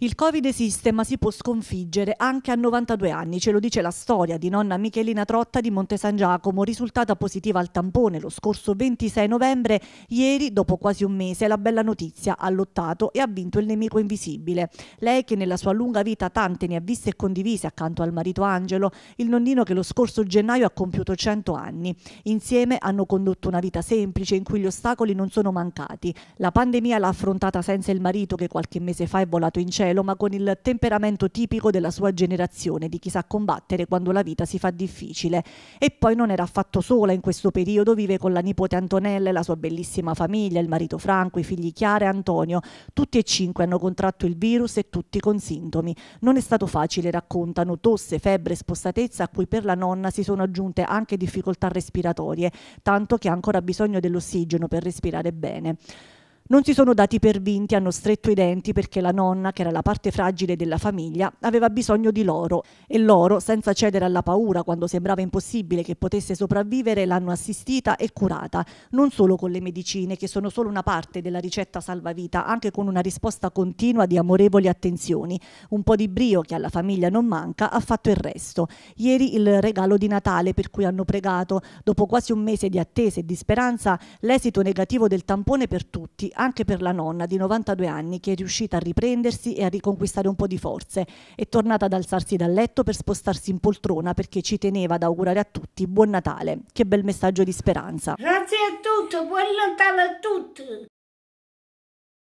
Il Covid esiste ma si può sconfiggere anche a 92 anni, ce lo dice la storia di nonna Michelina Trotta di Monte San Giacomo, risultata positiva al tampone lo scorso 26 novembre. Ieri, dopo quasi un mese, la bella notizia ha lottato e ha vinto il nemico invisibile. Lei che nella sua lunga vita tante ne ha viste e condivise accanto al marito Angelo, il nonnino che lo scorso gennaio ha compiuto 100 anni. Insieme hanno condotto una vita semplice in cui gli ostacoli non sono mancati. La pandemia l'ha affrontata senza il marito che qualche mese fa è volato in cielo cielo, ma con il temperamento tipico della sua generazione, di chi sa combattere quando la vita si fa difficile. E poi non era affatto sola in questo periodo, vive con la nipote Antonella e la sua bellissima famiglia, il marito Franco, i figli Chiara e Antonio. Tutti e cinque hanno contratto il virus e tutti con sintomi. Non è stato facile, raccontano, tosse, febbre, spostatezza, a cui per la nonna si sono aggiunte anche difficoltà respiratorie, tanto che ha ancora bisogno dell'ossigeno per respirare bene. Non si sono dati per vinti, hanno stretto i denti perché la nonna, che era la parte fragile della famiglia, aveva bisogno di loro e loro, senza cedere alla paura quando sembrava impossibile che potesse sopravvivere, l'hanno assistita e curata, non solo con le medicine, che sono solo una parte della ricetta salvavita, anche con una risposta continua di amorevoli attenzioni. Un po' di brio che alla famiglia non manca ha fatto il resto. Ieri il regalo di Natale per cui hanno pregato, dopo quasi un mese di attesa e di speranza, l'esito negativo del tampone per tutti anche per la nonna di 92 anni che è riuscita a riprendersi e a riconquistare un po' di forze. È tornata ad alzarsi dal letto per spostarsi in poltrona perché ci teneva ad augurare a tutti buon Natale. Che bel messaggio di speranza. Grazie a tutti, buon Natale a tutti.